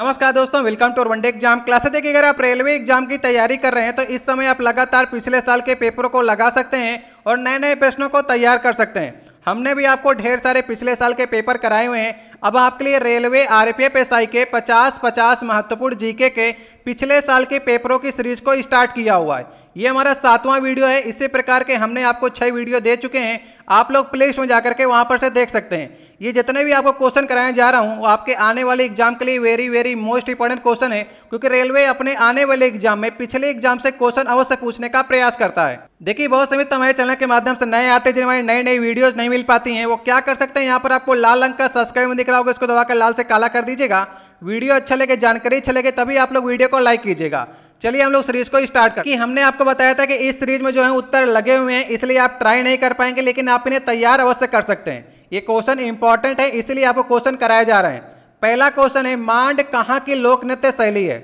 नमस्कार दोस्तों welcome to one day exam classes देखिए अगर आप रेलवे एग्जाम की तैयारी कर रहे हैं तो इस समय आप लगातार पिछले साल के पेपरों को लगा सकते हैं और नए नए प्रश्नों को तैयार कर सकते हैं हमने भी आपको ढेर सारे पिछले साल के पेपर कराए हुए हैं अब आपके लिए रेलवे आर पी के पचास पचास महत्वपूर्ण जी के पिछले साल के पेपरों की सीरीज को स्टार्ट किया हुआ है ये हमारा सातवां वीडियो है इसी प्रकार के हमने आपको छः वीडियो दे चुके हैं आप लोग प्ले स्टोर में जाकर के वहाँ पर से देख सकते हैं ये जितने भी आपको क्वेश्चन कराए जा रहा हूँ वो आपके आने वाले एग्जाम के लिए very very most important question है क्योंकि रेलवे अपने आने वाले एग्जाम में पिछले एग्जाम से क्वेश्चन अवश्य पूछने का प्रयास करता है देखिए बहुत समय हमारे चैनल के माध्यम से नए आते जिन्हें हमारी नई नई वीडियोज नहीं मिल पाती है वो क्या कर सकते हैं यहाँ पर आपको लाल रंग का सब्सक्राइब दिख रहा होगा इसको दबाकर लाल से काला कर दीजिएगा वीडियो अच्छा लगे जानकारी अच्छा लगे तभी आप लोग वीडियो को लाइक कीजिएगा चलिए हम लोग सीरीज को स्टार्ट कर कि हमने आपको बताया था कि इस सीरीज में जो है उत्तर लगे हुए हैं इसलिए आप ट्राई नहीं कर पाएंगे लेकिन आप इन्हें तैयार अवश्य कर सकते हैं ये क्वेश्चन इंपॉर्टेंट है इसलिए आपको क्वेश्चन कराए जा रहे हैं पहला क्वेश्चन है मांड कहाँ की लोक नृत्य शैली है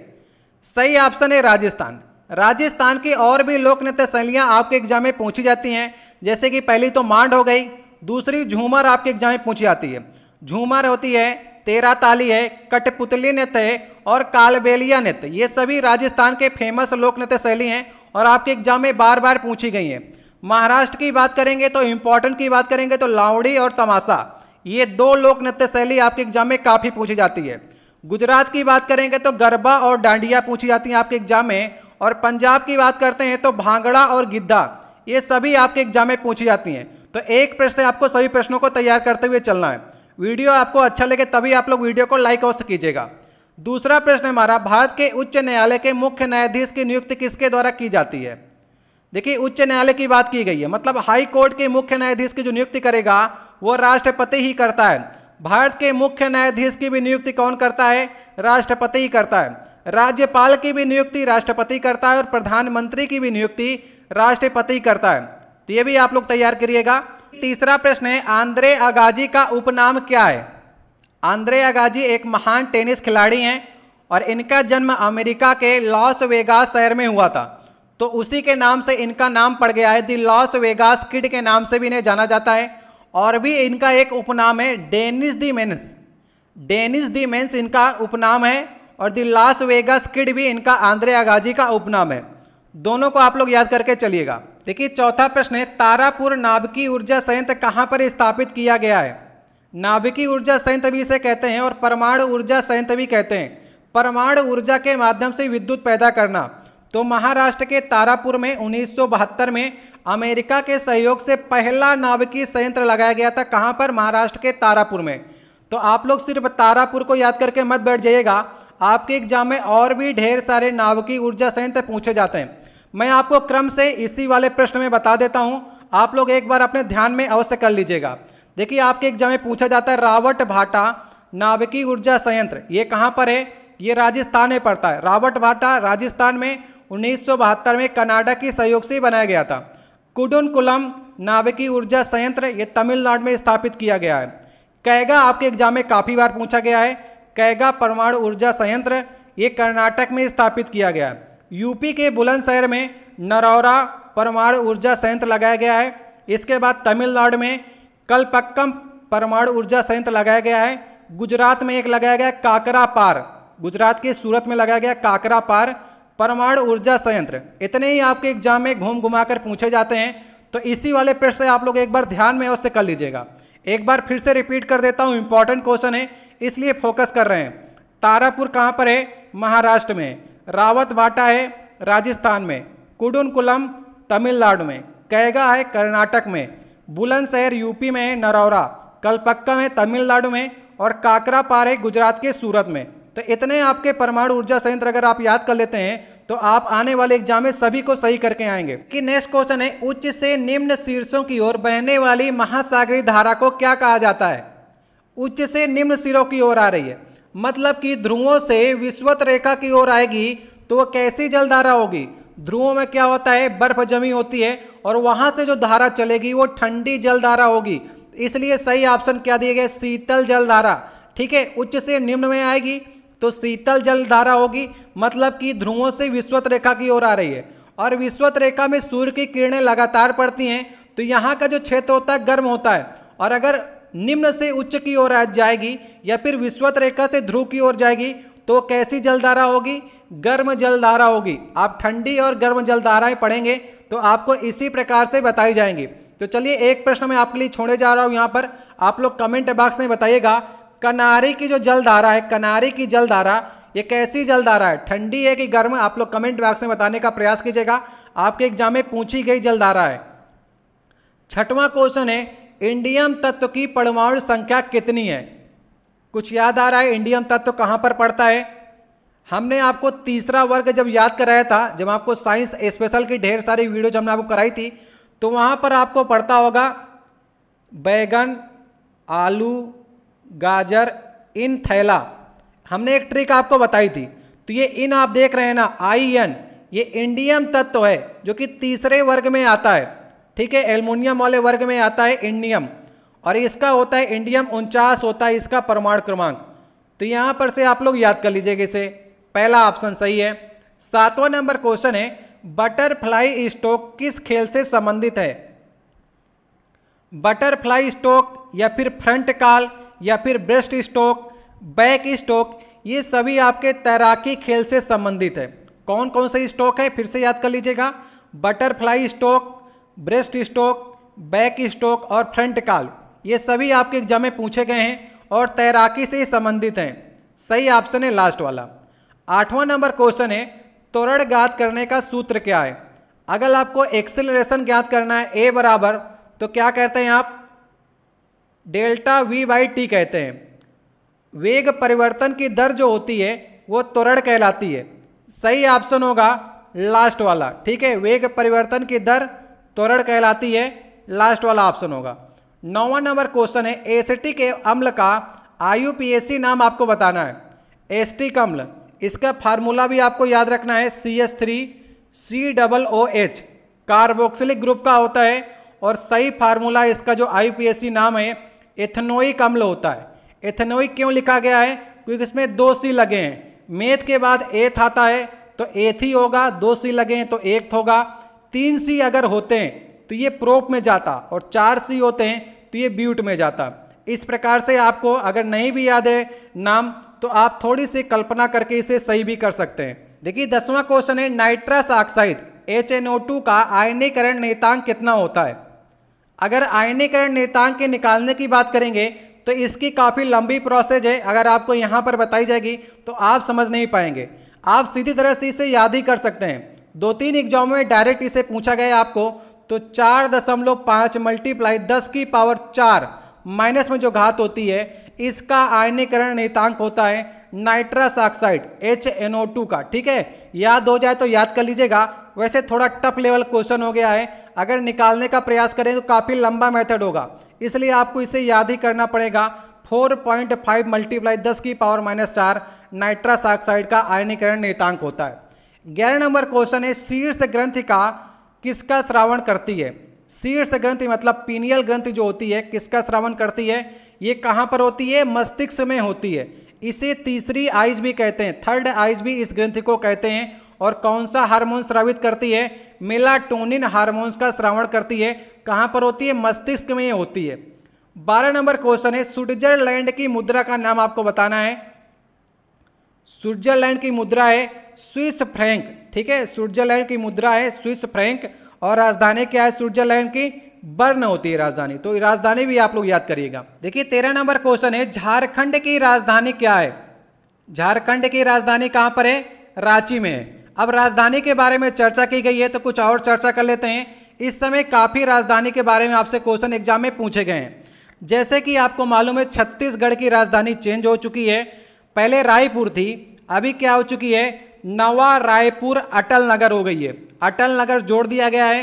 सही ऑप्शन है राजस्थान राजस्थान की और भी लोक नृत्य शैलियाँ आपके एग्जाम में पूछी जाती हैं जैसे कि पहली तो मांड हो गई दूसरी झूमर आपके एग्जाम में पूछी जाती है झूमर होती है तेरा ताली है कठपुतली नृत्य है और कालबेलिया नृत्य ये सभी राजस्थान के फेमस लोक नृत्य शैली हैं और आपके एग्जाम में बार बार पूछी गई हैं महाराष्ट्र की बात करेंगे तो इम्पोर्टेंट की बात करेंगे तो लावड़ी और तमाशा ये दो लोक नृत्य शैली आपके एग्जाम में काफ़ी पूछी जाती है गुजरात की बात करेंगे तो गरबा और डांडिया पूछी जाती हैं आपके एग्जाम में और पंजाब की बात करते हैं तो भांगड़ा और गिद्धा ये सभी आपके एग्जाम में पूछी जाती हैं तो एक प्रश्न आपको सभी प्रश्नों को तैयार करते हुए चलना है वीडियो आपको अच्छा लगे तभी आप लोग वीडियो को लाइक अवश्य कीजिएगा दूसरा प्रश्न हमारा भारत के उच्च न्यायालय के मुख्य न्यायाधीश की नियुक्ति किसके द्वारा की जाती है देखिए उच्च न्यायालय की बात की गई है मतलब हाई कोर्ट के मुख्य न्यायाधीश की जो नियुक्ति करेगा वो राष्ट्रपति ही करता है भारत के मुख्य न्यायाधीश की भी नियुक्ति कौन करता है राष्ट्रपति ही करता है राज्यपाल की भी नियुक्ति राष्ट्रपति करता है और प्रधानमंत्री की भी नियुक्ति राष्ट्रपति करता है तो ये भी आप लोग तैयार करिएगा तीसरा प्रश्न है आंद्रे अगाजी का उपनाम क्या है आंद्रे अगाजी एक महान टेनिस खिलाड़ी हैं और इनका जन्म अमेरिका के लॉस वेगास शहर में हुआ था तो उसी के नाम से इनका नाम पड़ गया है दी लॉस वेगास किड के नाम से भी इन्हें जाना जाता है और भी इनका एक उपनाम है Dennis the menace Dennis the menace इनका उपनाम है और दी लॉस वेगास किड भी इनका आंद्रे आगाजी का उपनाम है दोनों को आप लोग याद करके चलिएगा देखिए चौथा प्रश्न है तारापुर नाभिकीय ऊर्जा संयंत्र कहाँ पर स्थापित किया गया है नाभिकीय ऊर्जा संयंत्र भी इसे कहते हैं और परमाणु ऊर्जा संयंत्र भी कहते हैं परमाणु ऊर्जा के माध्यम से विद्युत पैदा करना तो महाराष्ट्र के तारापुर में उन्नीस में अमेरिका के सहयोग से पहला नाभिकीय संयंत्र लगाया गया था कहाँ पर महाराष्ट्र के तारापुर में तो आप लोग सिर्फ तारापुर को याद करके मत बैठ जाइएगा आपके एग्जाम में और भी ढेर सारे नाभिकीय ऊर्जा संयंत्र पूछे जाते हैं मैं आपको क्रम से इसी वाले प्रश्न में बता देता हूँ आप लोग एक बार अपने ध्यान में अवश्य कर लीजिएगा देखिए आपके एग्जाम में पूछा जाता है रावट भाटा नाभिकीय ऊर्जा संयंत्र ये कहाँ पर है ये राजस्थान में पड़ता है रावट भाटा राजस्थान में उन्नीस में कनाडा के सहयोग से बनाया गया था कुडुनकुलम नाविकी ऊर्जा संयंत्र ये तमिलनाडु में स्थापित किया गया है कैगा आपके एग्जाम में काफ़ी बार पूछा गया है कैगा परमाणु ऊर्जा संयंत्र ये कर्नाटक में स्थापित किया गया है यूपी के बुलंदशहर में नरौरा परमाणु ऊर्जा संयंत्र लगाया गया है इसके बाद तमिलनाडु में कलपक्कम परमाणु ऊर्जा संयंत्र लगाया गया है गुजरात में एक लगाया गया काकरा पार गुजरात के सूरत में लगाया गया काकरा पार परमाणु ऊर्जा संयंत्र इतने ही आपके एग्जाम में घूम घुमा कर पूछे जाते हैं तो इसी वाले प्रश्न से आप लोग एक बार ध्यान में अवश्य कर लीजिएगा एक बार फिर से रिपीट कर देता हूँ इंपॉर्टेंट क्वेश्चन है इसलिए फोकस कर रहे हैं तारापुर कहाँ पर है महाराष्ट्र में रावत बाटा है राजस्थान में कुडुनकुलम तमिलनाडु में कैगा है कर्नाटक में बुलंदशहर यूपी में है नरौरा कलपक्कम है तमिलनाडु में और काकरापार है गुजरात के सूरत में तो इतने आपके परमाणु ऊर्जा संयंत्र अगर आप याद कर लेते हैं तो आप आने वाले एग्जाम में सभी को सही करके आएंगे कि नेक्स्ट क्वेश्चन है उच्च से निम्न शीर्षों की ओर बहने वाली महासागरी धारा को क्या कहा जाता है उच्च से निम्न सिरों की ओर आ रही है मतलब कि ध्रुवों से विश्वत रेखा की ओर आएगी तो वह कैसी जलधारा होगी ध्रुवों में क्या होता है बर्फ जमी होती है और वहां से जो धारा चलेगी वो ठंडी जलधारा होगी इसलिए सही ऑप्शन क्या दिए गए शीतल जलधारा ठीक है उच्च से निम्न में आएगी तो शीतल जल धारा होगी मतलब कि ध्रुवों से विश्वत रेखा की ओर आ रही है और विश्वत रेखा में सूर्य की किरणें लगातार पड़ती हैं तो यहाँ का जो क्षेत्र होता है गर्म होता है और अगर निम्न से उच्च की ओर जाएगी या फिर विश्वत रेखा से ध्रुव की ओर जाएगी तो कैसी जलधारा होगी गर्म जलधारा होगी आप ठंडी और गर्म जलधाराएं पढ़ेंगे तो आपको इसी प्रकार से बताई जाएंगी तो चलिए एक प्रश्न मैं आपके लिए छोड़े जा रहा हूँ यहाँ पर आप लोग कमेंट बॉक्स में बताइएगा कनारी की जो जलधारा है कनारी की जलधारा ये कैसी जलधारा है ठंडी है कि गर्म आप लोग कमेंट बॉक्स में बताने का प्रयास कीजिएगा आपके एग्जाम में पूछी गई जलधारा है छठवां क्वेश्चन है इंडियम तत्व की परमाणु संख्या कितनी है कुछ याद आ रहा है इंडियम तत्व कहाँ पर पड़ता है हमने आपको तीसरा वर्ग जब याद कराया था जब आपको साइंस स्पेशल की ढेर सारी वीडियो जब हमने आपको कराई थी तो वहाँ पर आपको पढ़ता होगा बैगन आलू गाजर इन थैला हमने एक ट्रिक आपको बताई थी तो ये इन आप देख रहे हैं ना आई एन ये इंडियम तत्व है जो कि तीसरे वर्ग में आता है ठीक है एल्युमिनियम वाले वर्ग में आता है इंडियम और इसका होता है इंडियम उनचास होता है इसका परमाणु क्रमांक तो यहाँ पर से आप लोग याद कर लीजिएगा इसे पहला ऑप्शन सही है सातवां नंबर क्वेश्चन है बटरफ्लाई स्टोक किस खेल से संबंधित है बटरफ्लाई स्टोक या फिर फ्रंट काल या फिर ब्रेस्ट स्ट्रोक बैक स्ट्रोक ये सभी आपके तैराकी खेल से संबंधित है कौन कौन से स्ट्रोक है फिर से याद कर लीजिएगा butterfly stroke breast stroke back stroke और फ्रंट काल ये सभी आपके एग्जाम में पूछे गए हैं और तैराकी से ही संबंधित हैं सही ऑप्शन है लास्ट वाला आठवां नंबर क्वेश्चन है त्वरण ज्ञात करने का सूत्र क्या है अगर आपको एक्सेलरेशन ज्ञात करना है ए बराबर तो क्या कहते हैं आप डेल्टा वी बाई टी कहते हैं वेग परिवर्तन की दर जो होती है वो त्वरण कहलाती है सही ऑप्शन होगा लास्ट वाला ठीक है वेग परिवर्तन की दर त्वरण कहलाती है लास्ट वाला ऑप्शन होगा नौवा नंबर क्वेश्चन है एसिटिक अम्ल का आयु नाम आपको बताना है एसिटिक अम्ल इसका फार्मूला भी आपको याद रखना है C S three C double O H carboxylic group का होता है और सही फार्मूला इसका जो आई नाम है एथनोइक अम्ल होता है एथनोइक क्यों लिखा गया है क्योंकि इसमें दो सी लगे हैं मेथ के बाद एथ आता है तो एथ ही होगा दो सी लगे हैं तो एक होगा तीन सी अगर होते हैं तो ये प्रोप में जाता और चार सी होते हैं तो ये ब्यूट में जाता इस प्रकार से आपको अगर नहीं भी याद है नाम तो आप थोड़ी सी कल्पना करके इसे सही भी कर सकते हैं देखिए दसवां क्वेश्चन है नाइट्रस ऑक्साइड एच का आयनीकरण नेतांक कितना होता है अगर आयनीकरण नेतांक के निकालने की बात करेंगे तो इसकी काफ़ी लंबी प्रोसेस है अगर आपको यहाँ पर बताई जाएगी तो आप समझ नहीं पाएंगे आप सीधी तरह से इसे याद ही कर सकते हैं दो तीन एग्जाम में डायरेक्ट इसे पूछा गया आपको तो चार दशमलव पाँच मल्टीप्लाई दस की पावर चार माइनस में जो घात होती है इसका आयनीकरण नेतांक होता है nitrous oxide H N O two का ठीक है याद हो जाए तो याद कर लीजिएगा वैसे थोड़ा टफ लेवल क्वेश्चन हो गया है अगर निकालने का प्रयास करें तो काफ़ी लंबा मेथड होगा इसलिए आपको इसे याद ही करना पड़ेगा 4.5 पॉइंट फाइव मल्टीप्लाई दस की पावर माइनस चार नाइट्रस ऑक्साइड का आयनीकरण नेतांक होता है ग्यारह नंबर क्वेश्चन है शीर्ष ग्रंथि का किसका श्रावण करती है शीर्ष ग्रंथि मतलब पीनियल ग्रंथि जो होती है किसका श्रावण करती है ये कहाँ पर होती है मस्तिष्क में होती है इसे तीसरी आइज भी कहते हैं थर्ड आइज भी इस ग्रंथि को कहते हैं और कौन सा हार्मोन स्रावित करती है मेलाटोनिन हार्मोन्स का श्रावण करती है कहाँ पर होती है मस्तिष्क में होती है बारह नंबर क्वेश्चन है स्विट्जरलैंड की मुद्रा का नाम आपको बताना है स्विट्जरलैंड की मुद्रा है स्विस फ्रैंक ठीक है स्विट्जरलैंड की मुद्रा है स्विस फ्रैंक और राजधानी क्या है स्विट्जरलैंड की बर्न होती है राजधानी तो राजधानी भी आप लोग याद करिएगा देखिए तेरह नंबर क्वेश्चन है झारखंड की राजधानी क्या है झारखंड की राजधानी कहां पर है रांची में है अब राजधानी के बारे में चर्चा की गई है तो कुछ और चर्चा कर लेते हैं इस समय काफ़ी राजधानी के बारे में आपसे क्वेश्चन एग्जाम में पूछे गए हैं जैसे कि आपको मालूम है छत्तीसगढ़ की राजधानी चेंज हो चुकी है पहले रायपुर थी अभी क्या हो चुकी है नवा रायपुर अटल नगर हो गई है अटल नगर जोड़ दिया गया है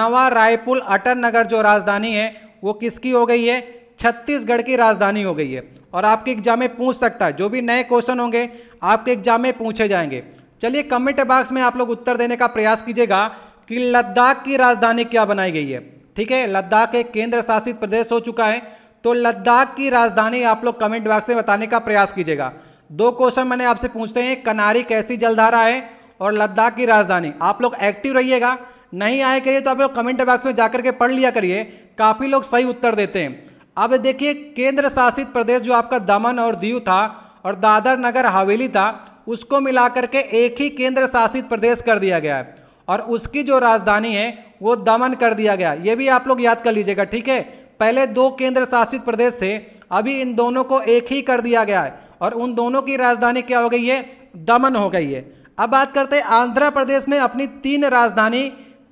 नवा रायपुर अटल नगर जो राजधानी है वो किसकी हो गई है छत्तीसगढ़ की राजधानी हो गई है और आपके एग्जाम में पूछ सकता है जो भी नए क्वेश्चन होंगे आपके एग्जाम में पूछे जाएंगे चलिए कमेंट बॉक्स में आप लोग उत्तर देने का प्रयास कीजिएगा कि लद्दाख की राजधानी क्या बनाई गई है ठीक है लद्दाख एक केंद्र शासित प्रदेश हो चुका है तो लद्दाख की राजधानी आप लोग कमेंट बॉक्स में बताने का प्रयास कीजिएगा दो क्वेश्चन मैंने आपसे पूछते हैं कनारी कैसी जलधारा है और लद्दाख की राजधानी आप लोग एक्टिव रहिएगा नहीं आए करिए तो आप लोग कमेंट बॉक्स में जाकर के पढ़ लिया करिए काफ़ी लोग सही उत्तर देते हैं अब देखिए केंद्र शासित प्रदेश जो आपका दमन और दीव था और दादर नगर हवेली था उसको मिलाकर के एक ही केंद्र शासित प्रदेश कर दिया गया है और उसकी जो राजधानी है वो दमन कर दिया गया ये भी आप लोग याद कर लीजिएगा ठीक है पहले दो केंद्र शासित प्रदेश थे अभी इन दोनों को एक ही कर दिया गया है और उन दोनों की राजधानी क्या हो गई है दमन हो गई है अब बात करते हैं आंध्र प्रदेश ने अपनी तीन राजधानी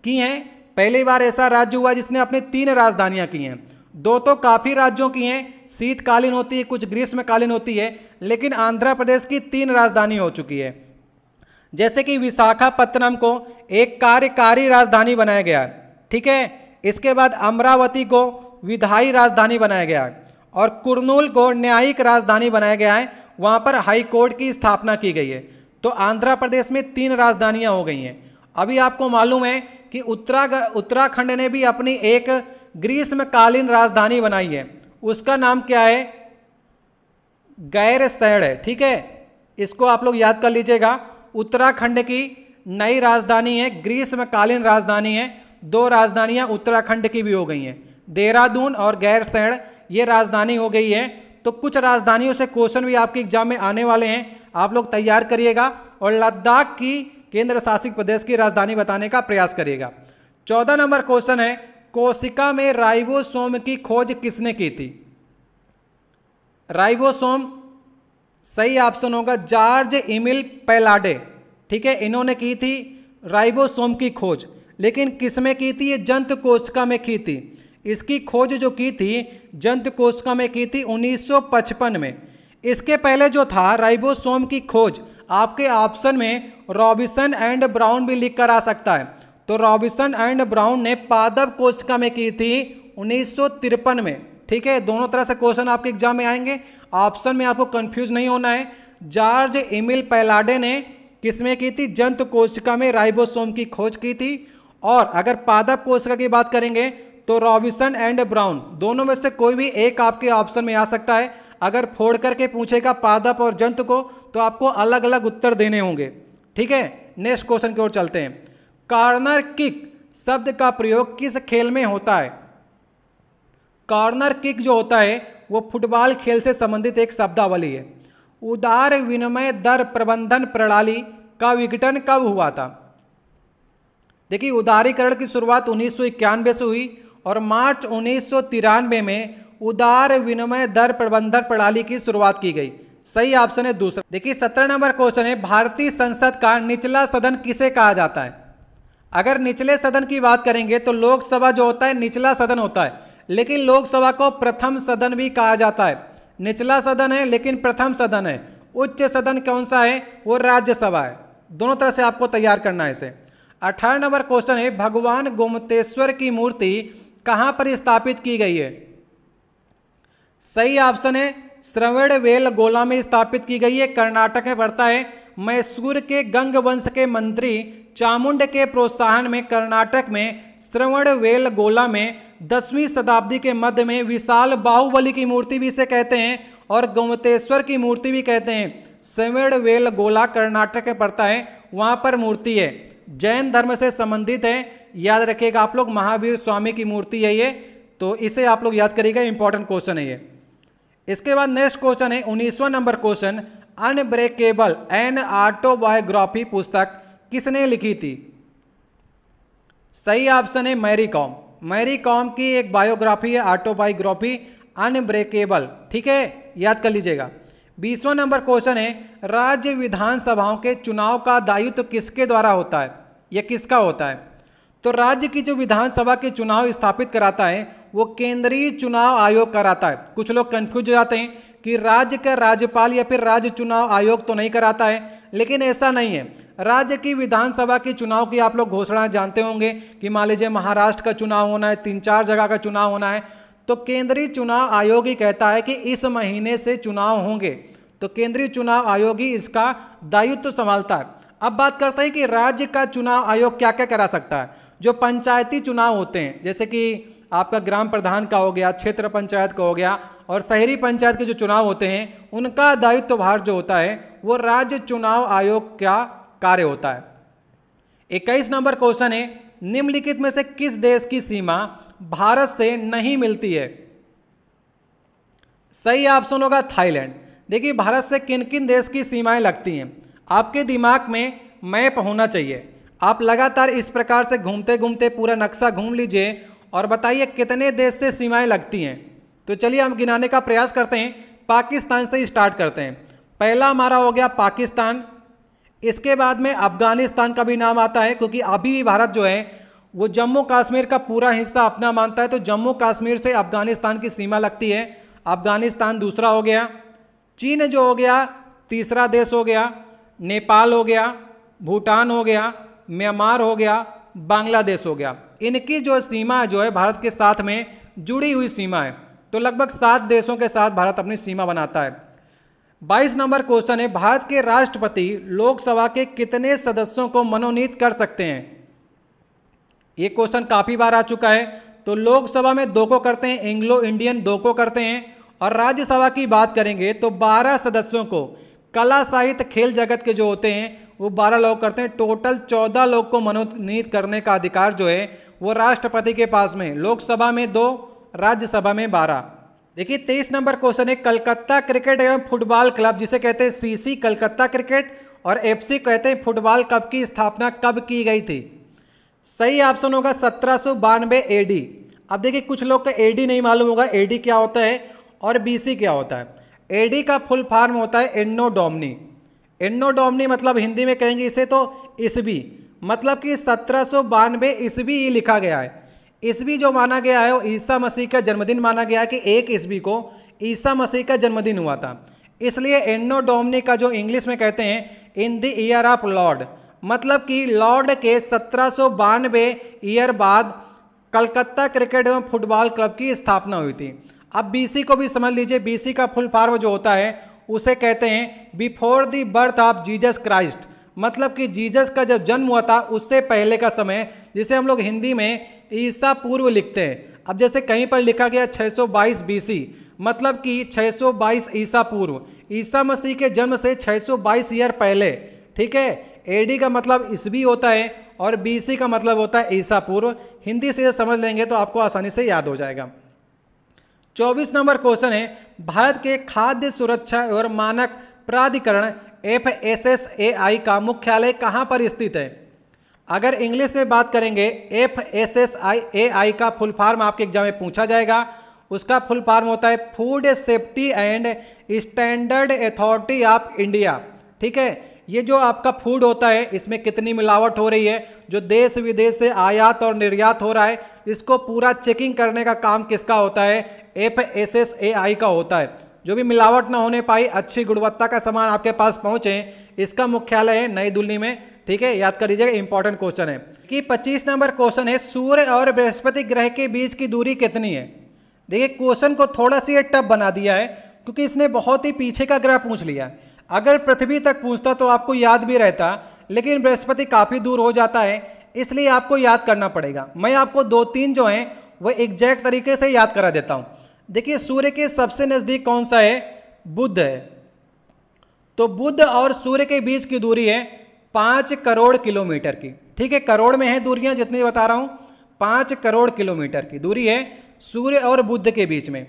की हैं पहली बार ऐसा राज्य हुआ जिसने अपनी तीन राजधानियां की हैं दो तो काफ़ी राज्यों की हैं शीतकालीन होती है कुछ ग्रीष्मकालीन होती है लेकिन आंध्र प्रदेश की तीन राजधानी हो चुकी है जैसे कि विशाखापत्तनम को एक कार्यकारी राजधानी बनाया गया ठीक है इसके बाद अमरावती को विधायी राजधानी बनाया गया और कुरनूल को न्यायिक राजधानी बनाया गया है वहाँ पर हाई कोर्ट की स्थापना की गई है तो आंध्र प्रदेश में तीन राजधानियाँ हो गई हैं अभी आपको मालूम है कि उत्तरा उत्तराखंड ने भी अपनी एक ग्रीस में कालीन राजधानी बनाई है उसका नाम क्या है गैर सैड है ठीक है इसको आप लोग याद कर लीजिएगा उत्तराखंड की नई राजधानी है ग्रीस में कालीन राजधानी है दो राजधानियां उत्तराखंड की भी हो गई हैं देहरादून और गैर सैण ये राजधानी हो गई है तो कुछ राजधानियों से क्वेश्चन भी आपके एग्जाम में आने वाले हैं आप लोग तैयार करिएगा और लद्दाख की केंद्र शासित प्रदेश की राजधानी बताने का प्रयास करिएगा चौदह नंबर क्वेश्चन है कोशिका में राइबोसोम की खोज किसने की थी राइबोसोम सही ऑप्शन होगा जॉर्ज इमिल पैलाडे ठीक है इन्होंने की थी राइबोसोम की खोज लेकिन किस में की थी ये जंत कोशिका में की थी इसकी खोज जो की थी जंत कोशिका में की थी 1955 में इसके पहले जो था राइबोसोम की खोज आपके ऑप्शन में रॉबिसन एंड ब्राउन भी लिख कर आ सकता है तो रॉबिसन एंड ब्राउन ने पादप कोशिका में की थी उन्नीस में ठीक है दोनों तरह से क्वेश्चन आपके एग्जाम में आएंगे ऑप्शन में आपको कंफ्यूज नहीं होना है जॉर्ज इमिल पैलाडे ने किसमें की थी जंतु कोशिका में राइबोसोम की खोज की थी और अगर पादप कोशिका की बात करेंगे तो रॉबिसन एंड ब्राउन दोनों में से कोई भी एक आपके ऑप्शन में आ सकता है अगर फोड़ करके पूछेगा पादप और जंतु को तो आपको अलग अलग उत्तर देने होंगे ठीक है नेक्स्ट क्वेश्चन की ओर चलते हैं कार्नर किक शब्द का प्रयोग किस खेल में होता है कार्नर किक जो होता है वो फुटबॉल खेल से संबंधित एक शब्दावली है उदार विनिमय दर प्रबंधन प्रणाली का विघटन कब हुआ था देखिए उदारीकरण की शुरुआत उन्नीस से हुई और मार्च उन्नीस में उदार विनिमय दर प्रबंधन प्रणाली की शुरुआत की गई सही ऑप्शन है दूसरा देखिए सत्रह नंबर क्वेश्चन है भारतीय संसद का निचला सदन किसे कहा जाता है अगर निचले सदन की बात करेंगे तो लोकसभा जो होता है निचला सदन होता है लेकिन लोकसभा को प्रथम सदन भी कहा जाता है निचला सदन है लेकिन प्रथम सदन है उच्च सदन कौन सा है वो राज्यसभा है दोनों तरह से आपको तैयार करना है इसे अठारह नंबर क्वेश्चन है भगवान गोमतेश्वर की मूर्ति कहाँ पर स्थापित की गई है सही ऑप्शन है श्रवण वेल गोला में स्थापित की गई है कर्नाटक में पड़ता है मैसूर के गंग वंश के मंत्री चामुंड के प्रोत्साहन में कर्नाटक में श्रवण गोला में दसवीं शताब्दी के मध्य में विशाल बाहुबली की मूर्ति भी इसे कहते हैं और गोमतेश्वर की मूर्ति भी कहते हैं श्रवण गोला कर्नाटक के पड़ता है वहाँ पर मूर्ति है जैन धर्म से संबंधित है याद रखिएगा आप लोग महावीर स्वामी की मूर्ति है ये तो इसे आप लोग याद करिएगा इंपॉर्टेंट क्वेश्चन है ये इसके बाद नेक्स्ट क्वेश्चन है उन्नीसवा number question unbreakable an autobiography पुस्तक किसने लिखी थी सही ऑप्शन है मैरी कॉम मैरी कॉम की एक बायोग्राफी है ऑटोबायोग्राफी अनब्रेकेबल ठीक है याद कर लीजिएगा बीसवा नंबर क्वेश्चन है राज्य विधानसभाओं के चुनाव का दायित्व तो किसके द्वारा होता है या किसका होता है तो राज्य की जो विधानसभा के चुनाव स्थापित कराता है वो केंद्रीय चुनाव आयोग कराता है कुछ लोग कंफ्यूज हो जाते हैं कि राज्य का राज्यपाल या फिर राज्य चुनाव आयोग तो नहीं कराता है लेकिन ऐसा नहीं है राज्य की विधानसभा के चुनाव की आप लोग घोषणा जानते होंगे कि मान लीजिए महाराष्ट्र का चुनाव होना है तीन चार जगह का चुनाव होना है तो केंद्रीय चुनाव आयोग ही कहता है कि इस महीने से चुनाव होंगे तो केंद्रीय चुनाव आयोग ही इसका दायित्व संभालता है अब बात करते हैं कि राज्य का चुनाव आयोग क्या क्या करा सकता है जो पंचायती चुनाव होते हैं जैसे कि आपका ग्राम प्रधान का हो गया क्षेत्र पंचायत का हो गया और शहरी पंचायत के जो चुनाव होते हैं उनका दायित्व भार जो होता है वो राज्य चुनाव आयोग का कार्य होता है इक्कीस नंबर क्वेश्चन है निम्नलिखित में से किस देश की सीमा भारत से नहीं मिलती है सही ऑप्शन होगा थाईलैंड देखिए भारत से किन किन देश की सीमाएं लगती हैं आपके दिमाग में मैप होना चाहिए आप लगातार इस प्रकार से घूमते घूमते पूरा नक्शा घूम लीजिए और बताइए कितने देश से सीमाएं लगती हैं तो चलिए हम गिनाने का प्रयास करते हैं पाकिस्तान से स्टार्ट करते हैं पहला हमारा हो गया पाकिस्तान इसके बाद में अफगानिस्तान का भी नाम आता है क्योंकि अभी भी भारत जो है वो जम्मू कश्मीर का पूरा हिस्सा अपना मानता है तो जम्मू कश्मीर से अफगानिस्तान की सीमा लगती है अफगानिस्तान दूसरा हो गया चीन जो हो गया तीसरा देश हो गया नेपाल हो गया भूटान हो गया म्यांमार हो गया बांग्लादेश हो गया इनकी जो सीमा जो है भारत के साथ में जुड़ी हुई सीमा है तो लगभग सात देशों के साथ भारत अपनी सीमा बनाता है बाईस नंबर क्वेश्चन है भारत के राष्ट्रपति लोकसभा के कितने सदस्यों को मनोनीत कर सकते हैं ये क्वेश्चन काफ़ी बार आ चुका है तो लोकसभा में दो को करते हैं एंग्लो इंडियन दो को करते हैं और राज्यसभा की बात करेंगे तो बारह सदस्यों को कला साहित्य खेल जगत के जो होते हैं वो बारह लोग करते हैं टोटल चौदह लोग को मनोनीत करने का अधिकार जो है वो राष्ट्रपति के पास में लोकसभा में दो राज्यसभा में बारह देखिए तेईस नंबर क्वेश्चन है कलकत्ता क्रिकेट एवं फुटबॉल क्लब जिसे कहते हैं सीसी कलकत्ता क्रिकेट और एफसी कहते हैं फुटबॉल क्लब की स्थापना कब की गई थी सही ऑप्शन होगा सत्रह सौ बानवे एडी अब देखिए कुछ लोग का एडी नहीं मालूम होगा एडी क्या होता है और बीसी क्या होता है एडी का फुल फॉर्म होता है एन्नो डोमनी एन्नो डोमनी मतलब हिंदी में कहेंगे इसे तो ईस्वी मतलब कि सत्रह सौ बानवे ईस्वी लिखा गया है ईस्वी जो माना गया है वो ईसा मसीह का जन्मदिन माना गया है कि एक ईस्वी को ईसा मसीह का जन्मदिन हुआ था इसलिए एन्नो डोमनी का जो इंग्लिश में कहते हैं in the year of lord मतलब कि लॉर्ड के सत्रह सौ बानवे ईयर बाद कलकत्ता क्रिकेट एवं फुटबॉल क्लब की स्थापना हुई थी अब बीसी को भी समझ लीजिए बीसी का फुल फार्म जो होता है उसे कहते हैं before the birth of Jesus Christ मतलब कि जीसस का जब जन्म हुआ था उससे पहले का समय जिसे हम लोग हिंदी में ईसा पूर्व लिखते हैं अब जैसे कहीं पर लिखा गया 622 बीसी मतलब कि 622 ईसा पूर्व ईसा मसीह के जन्म से 622 ईयर पहले ठीक है एडी का मतलब ईस्वी होता है और बीसी का मतलब होता है ईसा पूर्व हिंदी से समझ लेंगे तो आपको आसानी से याद हो जाएगा चौबीस नंबर क्वेश्चन है भारत के खाद्य सुरक्षा और मानक प्राधिकरण F S S A I का मुख्यालय कहाँ पर स्थित है अगर इंग्लिश में बात करेंगे F S S I A I का फुल फार्म आपके एग्जाम में पूछा जाएगा उसका फुल फार्म होता है food safety and standard authority of India ठीक है ये जो आपका फूड होता है इसमें कितनी मिलावट हो रही है जो देश विदेश से आयात और निर्यात हो रहा है इसको पूरा चेकिंग करने का काम किसका होता है F S S A I का होता है जो भी मिलावट ना होने पाई अच्छी गुणवत्ता का सामान आपके पास पहुंचे इसका मुख्यालय है नई दिल्ली में ठीक है याद कर लीजिएगा इंपॉर्टेंट क्वेश्चन है कि 25 नंबर क्वेश्चन है सूर्य और बृहस्पति ग्रह के बीच की दूरी कितनी है देखिए क्वेश्चन को थोड़ा सा ये टफ बना दिया है क्योंकि इसने बहुत ही पीछे का ग्रह पूछ लिया अगर पृथ्वी तक पूछता तो आपको याद भी रहता लेकिन बृहस्पति काफ़ी दूर हो जाता है इसलिए आपको याद करना पड़ेगा मैं आपको दो तीन जो हैं वह एग्जैक्ट तरीके से याद करा देता हूँ देखिए सूर्य के सबसे नज़दीक कौन सा है बुध है तो बुध और सूर्य के बीच की दूरी है पाँच करोड़ किलोमीटर की ठीक है करोड़ में है दूरियां जितनी बता रहा हूँ पाँच करोड़ किलोमीटर की दूरी है सूर्य और बुध के बीच में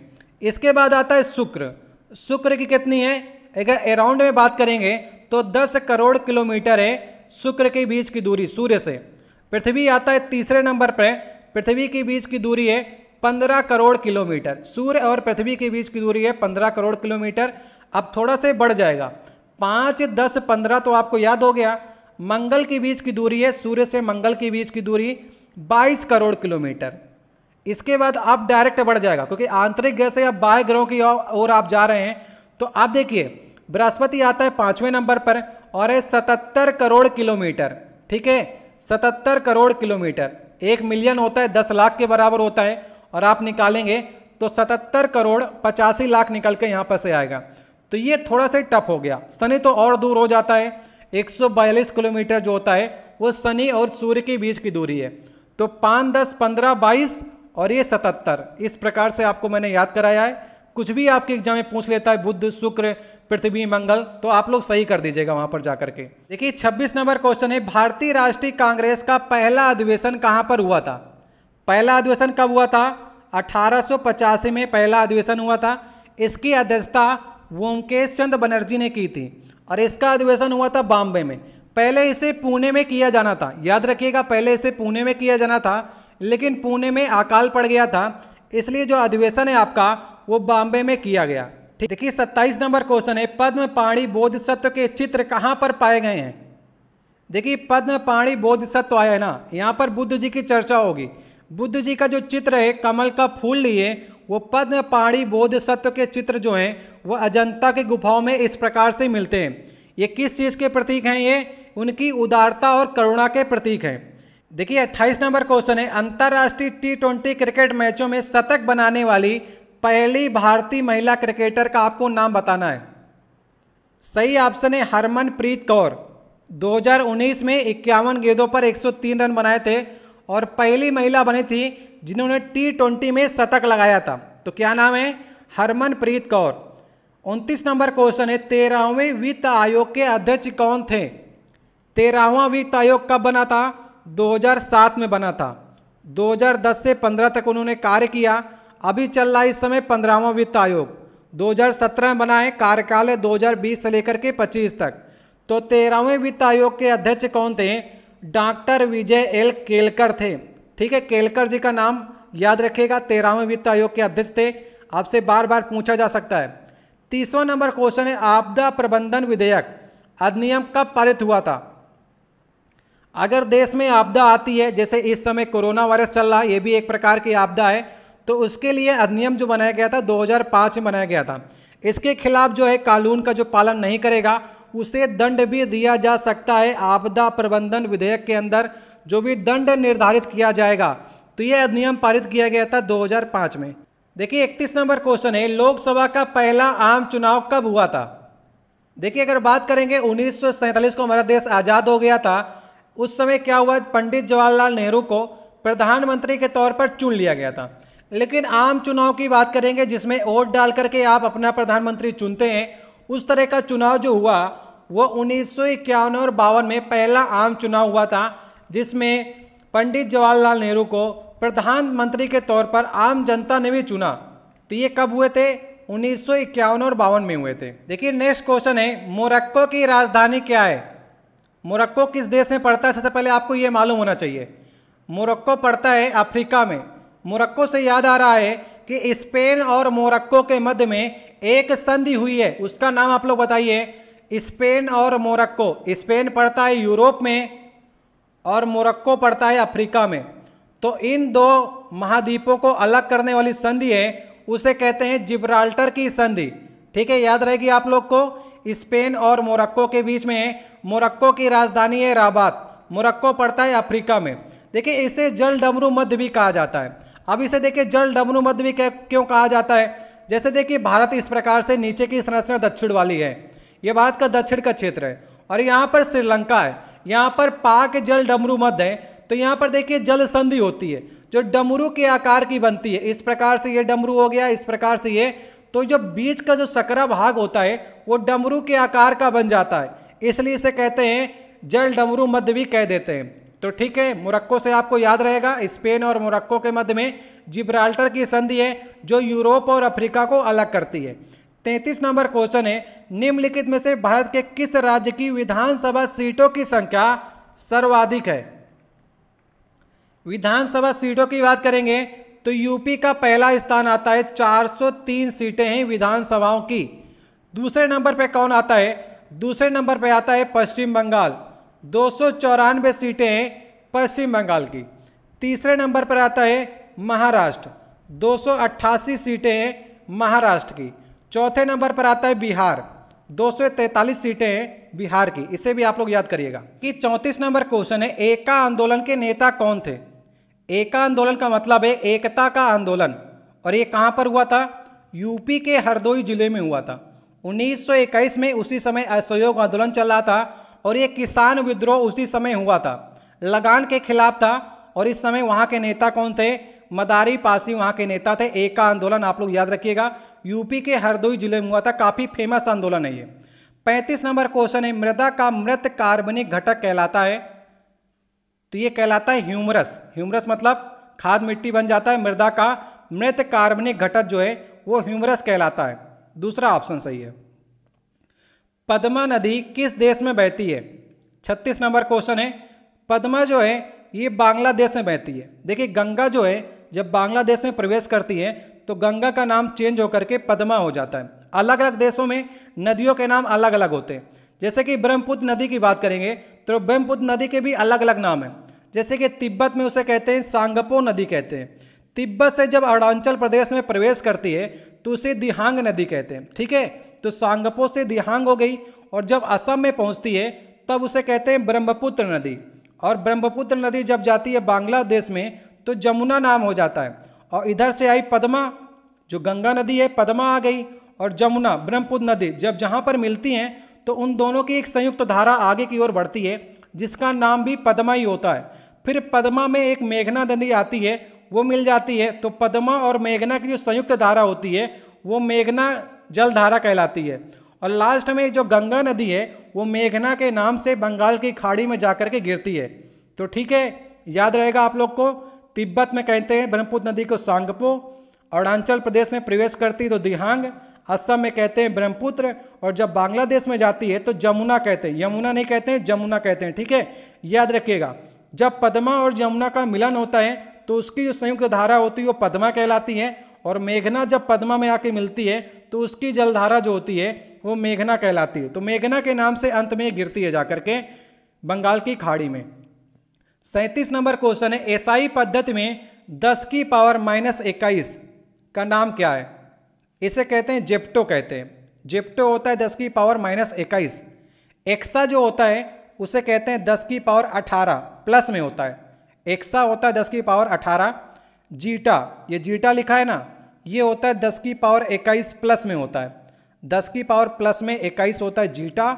इसके बाद आता है शुक्र शुक्र की कितनी है अगर अराउंड में बात करेंगे तो दस करोड़ किलोमीटर है शुक्र के बीच की दूरी सूर्य से पृथ्वी आता है तीसरे नंबर पर पृथ्वी के बीच की दूरी है पंद्रह करोड़ किलोमीटर सूर्य और पृथ्वी के बीच की दूरी है पंद्रह करोड़ किलोमीटर अब थोड़ा से बढ़ जाएगा पाँच दस पंद्रह तो आपको याद हो गया मंगल के बीच की दूरी है सूर्य से मंगल के बीच की दूरी बाईस करोड़ किलोमीटर इसके बाद आप डायरेक्ट बढ़ जाएगा क्योंकि आंतरिक गैस से आप बाह्य ग्रहों की ओर आप जा रहे हैं तो आप देखिए बृहस्पति आता है पाँचवें नंबर पर और है सतहत्तर करोड़ किलोमीटर ठीक है सतहत्तर करोड़ किलोमीटर एक मिलियन होता है दस लाख के बराबर होता है और आप निकालेंगे तो सतहत्तर करोड़ पचासी लाख निकल के यहाँ पर से आएगा तो ये थोड़ा सा टफ हो गया शनि तो और दूर हो जाता है 142 किलोमीटर जो होता है वो शनि और सूर्य के बीच की दूरी है तो पाँच दस पंद्रह बाईस और ये सतहत्तर इस प्रकार से आपको मैंने याद कराया है कुछ भी आपके एग्जाम में पूछ लेता है बुद्ध शुक्र पृथ्वी मंगल तो आप लोग सही कर दीजिएगा वहां पर जाकर के देखिए 26 नंबर क्वेश्चन है भारतीय राष्ट्रीय कांग्रेस का पहला अधिवेशन कहाँ पर हुआ था पहला अधिवेशन कब हुआ था अठारह में पहला अधिवेशन हुआ था इसकी अध्यक्षता वोमकेश चंद बनर्जी ने की थी और इसका अधिवेशन हुआ था बॉम्बे में पहले इसे पुणे में किया जाना था याद रखिएगा पहले इसे पुणे में किया जाना था लेकिन पुणे में अकाल पड़ गया था इसलिए जो अधिवेशन है आपका वो बॉम्बे में किया गया ठीक देखिए सत्ताईस नंबर क्वेश्चन है पद्म पाणी बोधिसत्व के चित्र कहाँ पर पाए गए हैं देखिए पद्म पाणी बोधिसत्व आया है ना यहाँ पर बुद्ध जी की चर्चा होगी बुद्ध जी का जो चित्र है कमल का फूल लिए वो पद्म पाणी बोध सत्व के चित्र जो हैं वो अजंता के गुफाओं में इस प्रकार से मिलते हैं ये किस चीज़ के प्रतीक हैं ये उनकी उदारता और करुणा के प्रतीक हैं देखिए 28 नंबर क्वेश्चन है अंतर्राष्ट्रीय टी ट्वेंटी क्रिकेट मैचों में शतक बनाने वाली पहली भारतीय महिला क्रिकेटर का आपको नाम बताना है सही ऑप्शन है हरमनप्रीत कौर 2019 में इक्यावन गेंदों पर 103 रन बनाए थे और पहली महिला बनी थी जिन्होंने टी ट्वेंटी में शतक लगाया था तो क्या नाम है हरमनप्रीत कौर उनतीस नंबर क्वेश्चन है तेरहवें वित्त आयोग के अध्यक्ष कौन थे तेरहवा वित्त आयोग कब बना था 2007 में बना था 2010 से 15 तक उन्होंने कार्य किया अभी चल रहा है इस समय पंद्रहवा वित्त आयोग 2017 में बना है कार्यकाल 2020 से लेकर के 25 तक तो तेरहवें वित्त आयोग के अध्यक्ष कौन थे डॉक्टर विजय एल केलकर थे ठीक है केलकर जी का नाम याद रखिएगा तेरहवें वित्त आयोग के अध्यक्ष थे आपसे बार बार पूछा जा सकता है तीसवा नंबर क्वेश्चन है आपदा प्रबंधन विधेयक अधिनियम कब पारित हुआ था अगर देश में आपदा आती है जैसे इस समय कोरोना वायरस चल रहा है यह भी एक प्रकार की आपदा है तो उसके लिए अधिनियम जो बनाया गया था 2005 में बनाया गया था इसके खिलाफ जो है कानून का जो पालन नहीं करेगा उसे दंड भी दिया जा सकता है आपदा प्रबंधन विधेयक के अंदर जो भी दंड निर्धारित किया जाएगा तो यह अधिनियम पारित किया गया था 2005 में देखिए 31 नंबर क्वेश्चन है लोकसभा का पहला आम चुनाव कब हुआ था देखिए अगर बात करेंगे उन्नीस को हमारा देश आज़ाद हो गया था उस समय क्या हुआ पंडित जवाहरलाल नेहरू को प्रधानमंत्री के तौर पर चुन लिया गया था लेकिन आम चुनाव की बात करेंगे जिसमें वोट डाल करके आप अपना प्रधानमंत्री चुनते हैं उस तरह का चुनाव जो हुआ वो उन्नीस और बावन में पहला आम चुनाव हुआ था जिसमें पंडित जवाहरलाल नेहरू को प्रधानमंत्री के तौर पर आम जनता ने भी चुना तो ये कब हुए थे उन्नीस और बावन में हुए थे देखिए नेक्स्ट क्वेश्चन है मोरक्को की राजधानी क्या है मोरक्को किस देश में पड़ता है सबसे पहले आपको ये मालूम होना चाहिए मोरक्को पड़ता है अफ्रीका में मोरक्को से याद आ रहा है कि स्पेन और मोरक्को के मध्य में एक संधि हुई है उसका नाम आप लोग बताइए स्पेन और मोरक्को स्पेन पड़ता है यूरोप में और मोरक्को पड़ता है अफ्रीका में तो इन दो महाद्वीपों को अलग करने वाली संधि है उसे कहते हैं जिब्राल्टर की संधि ठीक है याद रहेगी आप लोग को स्पेन और मोरक्को के बीच में मोरक्को की राजधानी है राबात मोरक्को पड़ता है अफ्रीका में देखिए इसे जल डमरू मध्य भी कहा जाता है अब इसे देखिए जल डमरू मध्य भी क्यों कहा जाता है जैसे देखिए भारत इस प्रकार से नीचे की संरचना दक्षिण वाली है ये भारत का दक्षिण का क्षेत्र है और यहाँ पर श्रीलंका है यहाँ पर पाक जल डमरू मध्य है तो यहाँ पर देखिए जल संधि होती है जो डमरू के आकार की बनती है इस प्रकार से ये डमरू हो गया इस प्रकार से ये तो जो बीच का जो सकरा भाग होता है वो डमरू के आकार का बन जाता है इसलिए इसे कहते हैं जल डमरू मध्य भी कह देते हैं तो ठीक है मोरक्को से आपको याद रहेगा स्पेन और मोरक्को के मध्य में जिब्राल्टर की संधि है जो यूरोप और अफ्रीका को अलग करती है तैंतीस नंबर क्वेश्चन है निम्नलिखित में से भारत के किस राज्य की विधानसभा सीटों की संख्या सर्वाधिक है विधानसभा सीटों की बात करेंगे तो यूपी का पहला स्थान आता है 403 सीटें हैं विधानसभाओं की दूसरे नंबर पे कौन आता है दूसरे नंबर पे आता है पश्चिम बंगाल दो सीटें हैं पश्चिम बंगाल की तीसरे नंबर पर आता है महाराष्ट्र दो सीटें हैं महाराष्ट्र की चौथे नंबर पर आता है बिहार दो सीटें हैं बिहार की इसे भी आप लोग याद करिएगा कि चौंतीस नंबर क्वेश्चन है एका आंदोलन के नेता कौन थे एका आंदोलन का मतलब है एकता का आंदोलन और ये कहाँ पर हुआ था यूपी के हरदोई जिले में हुआ था 1921 में उसी समय असहयोग आंदोलन चल रहा था और ये किसान विद्रोह उसी समय हुआ था लगान के खिलाफ था और इस समय वहाँ के नेता कौन थे मदारी पासी वहाँ के नेता थे एक का आंदोलन आप लोग याद रखिएगा यूपी के हरदोई जिले में हुआ था काफ़ी फेमस आंदोलन है ये पैंतीस नंबर क्वेश्चन है मृदा का मृत कार्बनिक घटक कहलाता है तो ये कहलाता है ह्यूमरस ह्यूमरस मतलब खाद मिट्टी बन जाता है मृदा का मृत कार्बनिक घटक जो है वो ह्यूमरस कहलाता है दूसरा ऑप्शन सही है पद्मा नदी किस देश में बहती है छत्तीस नंबर क्वेश्चन है पद्मा जो है ये बांग्लादेश में बहती है देखिए गंगा जो है जब बांग्लादेश में प्रवेश करती है तो गंगा का नाम चेंज होकर के पदमा हो जाता है अलग अलग देशों में नदियों के नाम अलग अलग होते हैं जैसे कि ब्रह्मपुत्र नदी की बात करेंगे तो ब्रह्मपुत्र नदी के भी अलग अलग नाम हैं जैसे कि तिब्बत में उसे कहते हैं सांगपो नदी कहते हैं तिब्बत से जब अरुणाचल प्रदेश में प्रवेश करती है तो उसे दिहांग नदी कहते हैं ठीक है तो सांगपो से दिहांग हो गई और जब असम में पहुंचती है तब उसे कहते हैं ब्रह्मपुत्र नदी और ब्रह्मपुत्र नदी जब जाती है बांग्लादेश में तो जमुना नाम हो जाता है और इधर से आई पद्मा जो गंगा नदी है पद्मा आ गई और जमुना ब्रह्मपुत्र नदी जब जहाँ पर मिलती हैं तो उन दोनों की एक संयुक्त धारा आगे की ओर बढ़ती है जिसका नाम भी पद्मा ही होता है फिर पद्मा में एक मेघना नदी आती है वो मिल जाती है तो पद्मा और मेघना की जो संयुक्त धारा होती है वो मेघना जलधारा कहलाती है और लास्ट में जो गंगा नदी है वो मेघना के नाम से बंगाल की खाड़ी में जाकर के गिरती है तो ठीक है याद रहेगा आप लोग को तिब्बत में कहते हैं ब्रह्मपुत्र नदी को सांगपो अरुणाचल प्रदेश में प्रवेश करती है तो दिहांग असम में कहते हैं ब्रह्मपुत्र और जब बांग्लादेश में जाती है तो जमुना कहते हैं यमुना नहीं कहते हैं जमुना कहते हैं ठीक है याद रखिएगा जब पद्मा और यमुना का मिलन होता है तो उसकी जो संयुक्त धारा होती है वो पद्मा कहलाती है और मेघना जब पद्मा में आके मिलती है तो उसकी जलधारा जो होती है वो मेघना कहलाती है तो मेघना के नाम से अंत में गिरती है जाकर के बंगाल की खाड़ी में सैंतीस नंबर क्वेश्चन है एसआई पद्धति में दस की पावर माइनस इक्कीस का नाम क्या है इसे कहते हैं जेप्टो कहते हैं जेप्टो होता है दस की पावर माइनस इक्कीस एक्सा जो होता है उसे कहते हैं दस की पावर अठारह प्लस में होता है एक्सा होता है दस की पावर अठारह जीटा ये जीटा लिखा है ना ये होता है दस की पावर इक्कीस प्लस में होता है दस की पावर प्लस में इक्कीस होता है जीटा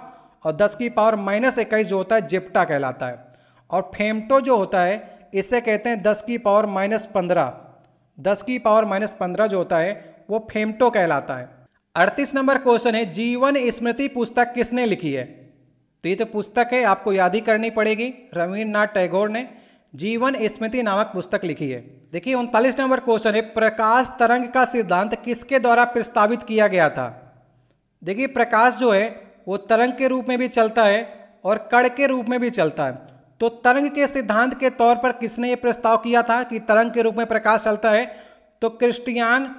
और दस की पावर माइनस इक्कीस जो होता है जेप्टा कहलाता है और फेमटो जो होता है इसे कहते हैं दस की पावर माइनस पंद्रह दस की पावर माइनस पंद्रह जो होता है वो फेमटो कहलाता है अड़तीस नंबर क्वेश्चन है जीवन स्मृति पुस्तक किसने लिखी है तो ये तो पुस्तक है आपको याद ही करनी पड़ेगी रविन्द्रनाथ टैगोर ने जीवन स्मृति नामक पुस्तक लिखी है देखिए उनतालीस नंबर क्वेश्चन है प्रकाश तरंग का सिद्धांत किसके द्वारा प्रस्तावित किया गया था देखिए प्रकाश जो है वो तरंग के रूप में भी चलता है और कड़ के रूप में भी चलता है तो तरंग के सिद्धांत के तौर पर किसने ये प्रस्ताव किया था कि तरंग के रूप में प्रकाश चलता है तो क्रिस्टियान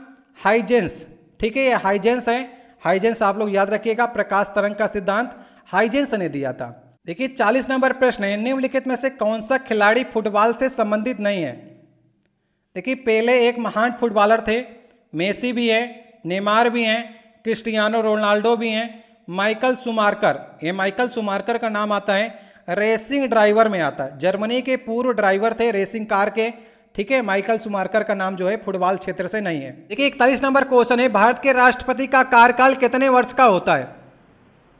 हाइजेंस ठीक है ये हाइजेंस है हाइजेंस आप लोग याद रखिएगा प्रकाश तरंग का सिद्धांत हाइजेंस ने दिया था देखिए चालीस नंबर प्रश्न है निम्नलिखित में से कौन सा खिलाड़ी फुटबॉल से संबंधित नहीं है देखिए पहले एक महान फुटबॉलर थे मेसी भी है नेमार भी हैं क्रिस्टियानो रोनाल्डो भी हैं माइकल सुमारकर ये माइकल सुमारकर का नाम आता है रेसिंग ड्राइवर में आता है जर्मनी के पूर्व ड्राइवर थे रेसिंग कार के ठीक है माइकल सुमारकर का नाम जो है फुटबॉल क्षेत्र से नहीं है देखिए इकतालीस नंबर क्वेश्चन है भारत के राष्ट्रपति का कार्यकाल कितने वर्ष का होता है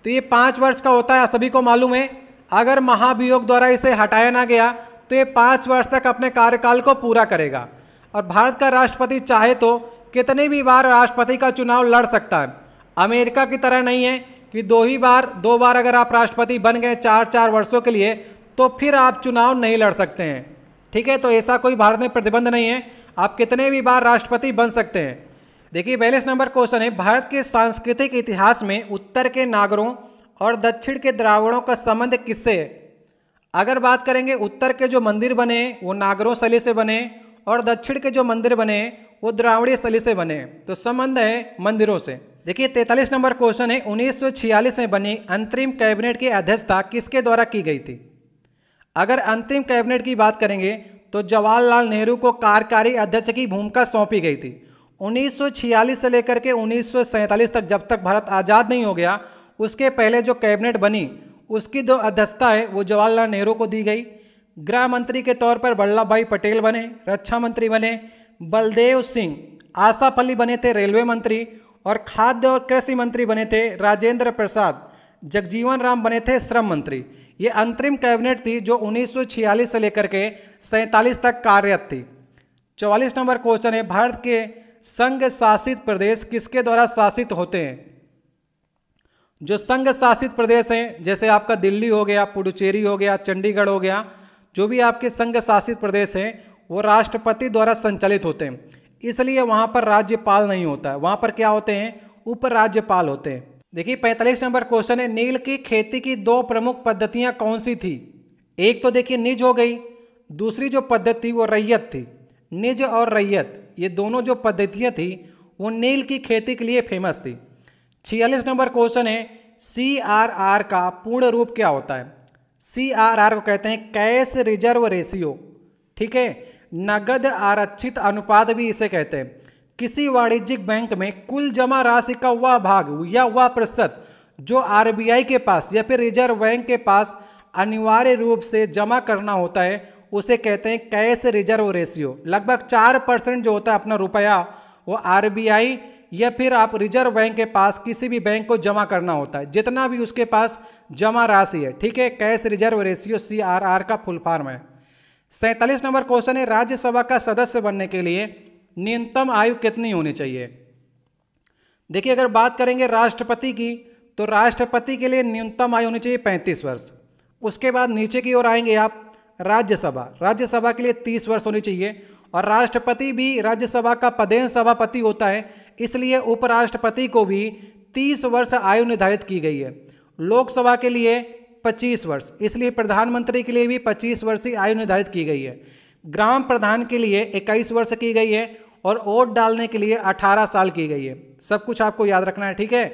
तो ये पाँच वर्ष का होता है सभी को मालूम है अगर महाभियोग द्वारा इसे हटाया ना गया तो ये पाँच वर्ष तक अपने कार्यकाल को पूरा करेगा और भारत का राष्ट्रपति चाहे तो कितने भी बार राष्ट्रपति का चुनाव लड़ सकता है अमेरिका की तरह नहीं है कि दो ही बार दो बार अगर आप राष्ट्रपति बन गए चार चार वर्षों के लिए तो फिर आप चुनाव नहीं लड़ सकते हैं ठीक है तो ऐसा कोई भारत में प्रतिबंध नहीं है आप कितने भी बार राष्ट्रपति बन सकते हैं देखिए बैलेंस नंबर क्वेश्चन है भारत के सांस्कृतिक इतिहास में उत्तर के नागरों और दक्षिण के द्रावणों का संबंध किससे अगर बात करेंगे उत्तर के जो मंदिर बने वो नागरों शैली से बने और दक्षिण के जो मंदिर बने वो द्रावणीय शैली से बने तो संबंध है मंदिरों से देखिए तैंतालीस नंबर क्वेश्चन है उन्नीस में बनी अंतरिम कैबिनेट की अध्यक्षता किसके द्वारा की गई थी अगर अंतिम कैबिनेट की बात करेंगे तो जवाहरलाल नेहरू को कार्यकारी अध्यक्ष की भूमिका सौंपी गई थी 1946 से लेकर के 1947 तक जब तक भारत आज़ाद नहीं हो गया उसके पहले जो कैबिनेट बनी उसकी जो अध्यक्षता है वो जवाहरलाल नेहरू को दी गई गृह मंत्री के तौर पर वल्लभ भाई पटेल बने रक्षा मंत्री बने बलदेव सिंह आशापल्ली बने थे रेलवे मंत्री और खाद्य और कृषि मंत्री बने थे राजेंद्र प्रसाद जगजीवन राम बने थे श्रम मंत्री ये अंतरिम कैबिनेट थी जो 1946 से लेकर के सैंतालीस तक कार्यरत थी चौवालीस नंबर क्वेश्चन है भारत के संघ शासित प्रदेश किसके द्वारा शासित होते हैं जो संघ शासित प्रदेश हैं जैसे आपका दिल्ली हो गया पुडुचेरी हो गया चंडीगढ़ हो गया जो भी आपके संघ शासित प्रदेश हैं वो राष्ट्रपति द्वारा संचालित होते हैं इसलिए वहाँ पर राज्यपाल नहीं होता है वहाँ पर क्या होते हैं उपराज्यपाल होते हैं देखिए पैंतालीस नंबर क्वेश्चन है नील की खेती की दो प्रमुख पद्धतियाँ कौन सी थी एक तो देखिए निज हो गई दूसरी जो पद्धति वो रैयत थी निज और रैयत ये दोनों जो पद्धतियाँ थी वो नील की खेती के लिए फेमस थी छियालीस नंबर क्वेश्चन है सी आर आर का पूर्ण रूप क्या होता है सी आर आर को कहते हैं कैश रिजर्व रेशियो ठीक है नगद आरक्षित अनुपात भी इसे कहते हैं किसी वाणिज्यिक बैंक में कुल जमा राशि का वह भाग या वह प्रतिशत जो आरबीआई के पास या फिर रिजर्व बैंक के पास अनिवार्य रूप से जमा करना होता है उसे कहते हैं कैश रिजर्व रेशियो लगभग चार परसेंट जो होता है अपना रुपया वो आरबीआई या फिर आप रिजर्व बैंक के पास किसी भी बैंक को जमा करना होता है जितना भी उसके पास जमा राशि है ठीक है cash reserve ratio C R R का फुल फॉर्म है सैंतालीस नंबर क्वेश्चन है राज्यसभा का सदस्य बनने के लिए न्यूनतम आयु कितनी होनी चाहिए देखिए अगर बात करेंगे राष्ट्रपति की तो राष्ट्रपति के लिए न्यूनतम आयु होनी चाहिए पैंतीस वर्ष उसके बाद नीचे की ओर आएंगे आप राज्यसभा राज्यसभा के लिए तीस वर्ष होनी चाहिए और राष्ट्रपति भी राज्यसभा का पदेन सभापति होता है इसलिए उपराष्ट्रपति को भी तीस वर्ष आयु निर्धारित की गई है लोकसभा के लिए 25 वर्ष इसलिए प्रधानमंत्री के लिए भी 25 वर्ष की आयु निर्धारित की गई है ग्राम प्रधान के लिए 21 वर्ष की गई है और वोट डालने के लिए 18 साल की गई है सब कुछ आपको याद रखना है ठीक है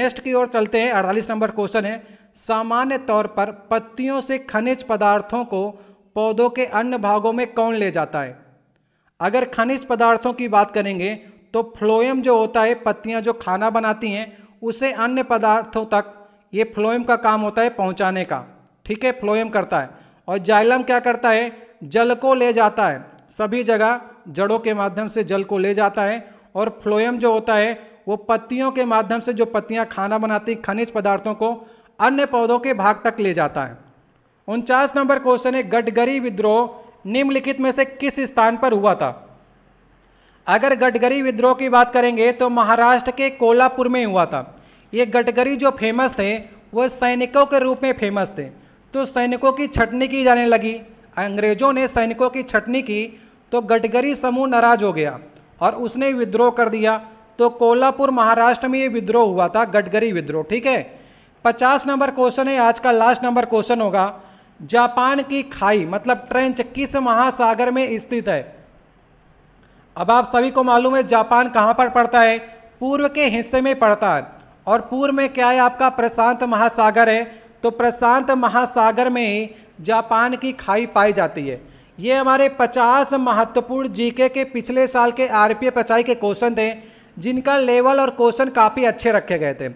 नेक्स्ट की ओर चलते हैं अड़तालीस नंबर क्वेश्चन है सामान्य तौर पर पत्तियों से खनिज पदार्थों को पौधों के अन्य भागों में कौन ले जाता है अगर खनिज पदार्थों की बात करेंगे तो फ्लोएम जो होता है पत्तियाँ जो खाना बनाती हैं उसे अन्य पदार्थों तक ये फ्लोएम का काम होता है पहुँचाने का ठीक है फ्लोएम करता है और जाइलम क्या करता है जल को ले जाता है सभी जगह जड़ों के माध्यम से जल को ले जाता है और फ्लोएम जो होता है वो पत्तियों के माध्यम से जो पत्तियाँ खाना बनाती खनिज पदार्थों को अन्य पौधों के भाग तक ले जाता है उनचास नंबर क्वेश्चन है गडगरी विद्रोह निम्नलिखित में से किस स्थान पर हुआ था अगर गडगरी विद्रोह की बात करेंगे तो महाराष्ट्र के कोल्हापुर में हुआ था ये गटकरी जो फेमस थे वह सैनिकों के रूप में फेमस थे तो सैनिकों की छटनी की जाने लगी अंग्रेजों ने सैनिकों की छटनी की तो गटकरी समूह नाराज हो गया और उसने विद्रोह कर दिया तो कोल्हापुर महाराष्ट्र में ये विद्रोह हुआ था गडकरी विद्रोह ठीक है पचास नंबर क्वेश्चन है आज का लास्ट नंबर क्वेश्चन होगा जापान की खाई मतलब ट्रेंच किस महासागर में स्थित है अब आप सभी को मालूम है जापान कहाँ पर पड़ता है पूर्व के हिस्से में पड़ता है और पूर्व में क्या है आपका प्रशांत महासागर है तो प्रशांत महासागर में ही जापान की खाई पाई जाती है ये हमारे 50 महत्वपूर्ण जीके के पिछले साल के आर पी पचाई के क्वेश्चन थे जिनका लेवल और क्वेश्चन काफ़ी अच्छे रखे गए थे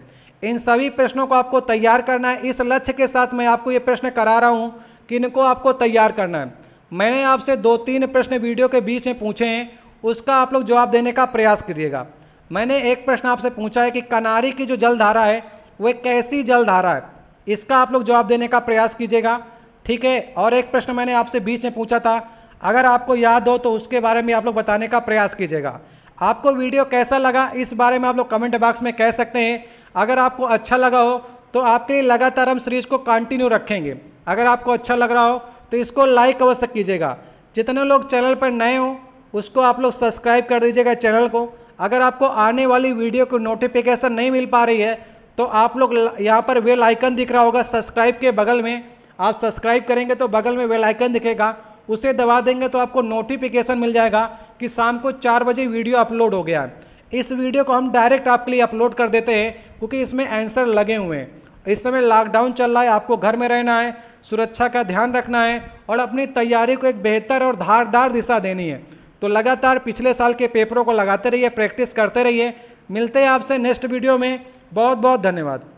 इन सभी प्रश्नों को आपको तैयार करना है इस लक्ष्य के साथ मैं आपको ये प्रश्न करा रहा हूँ कि इनको आपको तैयार करना है मैंने आपसे दो तीन प्रश्न वीडियो के बीच में पूछे हैं उसका आप लोग जवाब देने का प्रयास करिएगा मैंने एक प्रश्न आपसे पूछा है कि कनारी की जो जलधारा है वह कैसी जलधारा है इसका आप लोग जवाब देने का प्रयास कीजिएगा ठीक है और एक प्रश्न मैंने आपसे बीच में पूछा था अगर आपको याद हो तो उसके बारे में आप लोग बताने का प्रयास कीजिएगा आपको वीडियो कैसा लगा इस बारे में आप लोग कमेंट बॉक्स में कह सकते हैं अगर आपको अच्छा लगा हो तो आपके लिए लगातार हम सीरीज को कंटिन्यू रखेंगे अगर आपको अच्छा लग रहा हो तो इसको लाइक अवश्य कीजिएगा जितने लोग चैनल पर नए हों उसको आप लोग सब्सक्राइब कर दीजिएगा चैनल को अगर आपको आने वाली वीडियो की नोटिफिकेशन नहीं मिल पा रही है तो आप लोग यहाँ पर वेल आइकन दिख रहा होगा सब्सक्राइब के बगल में आप सब्सक्राइब करेंगे तो बगल में वेल आइकन दिखेगा उसे दबा देंगे तो आपको नोटिफिकेशन मिल जाएगा कि शाम को चार बजे वीडियो अपलोड हो गया इस वीडियो को हम डायरेक्ट आपके लिए अपलोड कर देते हैं क्योंकि इसमें आंसर लगे हुए हैं इस समय लॉकडाउन चल रहा है आपको घर में रहना है सुरक्षा का ध्यान रखना है और अपनी तैयारी को एक बेहतर और धारदार दिशा देनी है तो लगातार पिछले साल के पेपरों को लगाते रहिए प्रैक्टिस करते रहिए मिलते हैं आपसे नेक्स्ट वीडियो में बहुत बहुत धन्यवाद